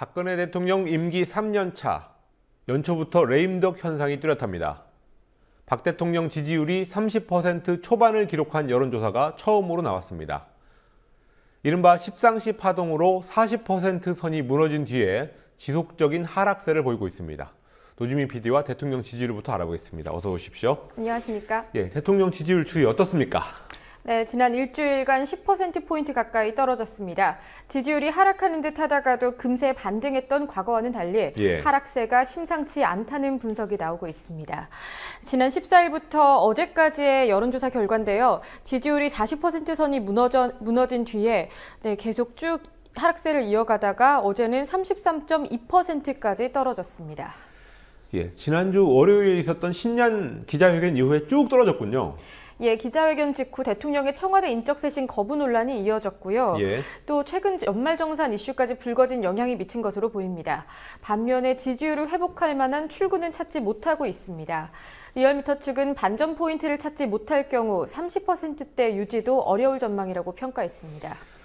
박근혜 대통령 임기 3년 차 연초부터 레임덕 현상이 뚜렷합니다. 박 대통령 지지율이 30% 초반을 기록한 여론조사가 처음으로 나왔습니다. 이른바 십상시 파동으로 40% 선이 무너진 뒤에 지속적인 하락세를 보이고 있습니다. 노지민 PD와 대통령 지지율부터 알아보겠습니다. 어서 오십시오. 안녕하십니까? 예, 대통령 지지율 추이 어떻습니까? 네, 지난 일주일간 10%포인트 가까이 떨어졌습니다. 지지율이 하락하는 듯 하다가도 금세 반등했던 과거와는 달리 예. 하락세가 심상치 않다는 분석이 나오고 있습니다. 지난 14일부터 어제까지의 여론조사 결과인데요. 지지율이 40% 선이 무너져, 무너진 뒤에 네, 계속 쭉 하락세를 이어가다가 어제는 33.2%까지 떨어졌습니다. 예, 지난주 월요일에 있었던 신년 기자회견 이후에 쭉 떨어졌군요. 예, 기자회견 직후 대통령의 청와대 인적쇄신 거부 논란이 이어졌고요. 예. 또 최근 연말정산 이슈까지 불거진 영향이 미친 것으로 보입니다. 반면에 지지율을 회복할 만한 출구는 찾지 못하고 있습니다. 리얼미터 측은 반전 포인트를 찾지 못할 경우 30%대 유지도 어려울 전망이라고 평가했습니다.